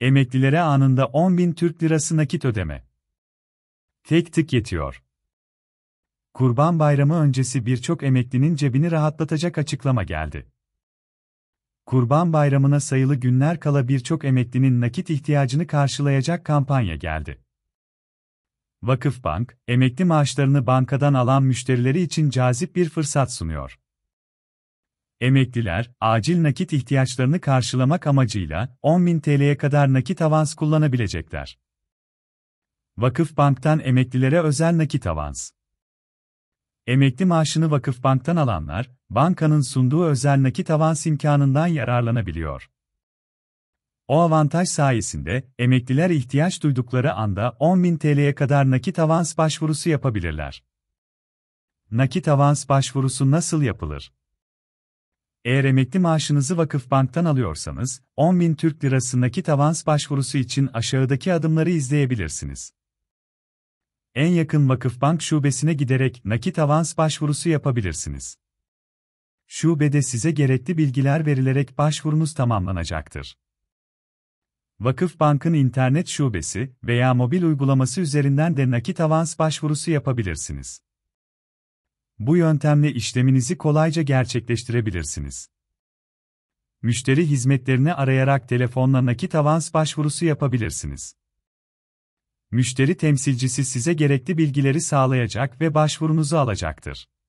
Emeklilere anında 10 bin Türk lirası nakit ödeme. Tek tık yetiyor. Kurban Bayramı öncesi birçok emeklinin cebini rahatlatacak açıklama geldi. Kurban Bayramı'na sayılı günler kala birçok emeklinin nakit ihtiyacını karşılayacak kampanya geldi. Vakıfbank, emekli maaşlarını bankadan alan müşterileri için cazip bir fırsat sunuyor. Emekliler, acil nakit ihtiyaçlarını karşılamak amacıyla 10.000 TL'ye kadar nakit avans kullanabilecekler. Vakıf Bank'tan emeklilere özel nakit avans. Emekli maaşını Vakıf Bank'tan alanlar, bankanın sunduğu özel nakit avans imkanından yararlanabiliyor. O avantaj sayesinde emekliler ihtiyaç duydukları anda 10.000 TL'ye kadar nakit avans başvurusu yapabilirler. Nakit avans başvurusu nasıl yapılır? Eğer emekli maaşınızı vakıf banktan alıyorsanız, 10.000 Türk Lirası nakit avans başvurusu için aşağıdaki adımları izleyebilirsiniz. En yakın vakıf bank şubesine giderek nakit avans başvurusu yapabilirsiniz. Şubede size gerekli bilgiler verilerek başvurunuz tamamlanacaktır. Vakıf bankın internet şubesi veya mobil uygulaması üzerinden de nakit avans başvurusu yapabilirsiniz. Bu yöntemle işleminizi kolayca gerçekleştirebilirsiniz. Müşteri hizmetlerini arayarak telefonla nakit avans başvurusu yapabilirsiniz. Müşteri temsilcisi size gerekli bilgileri sağlayacak ve başvurunuzu alacaktır.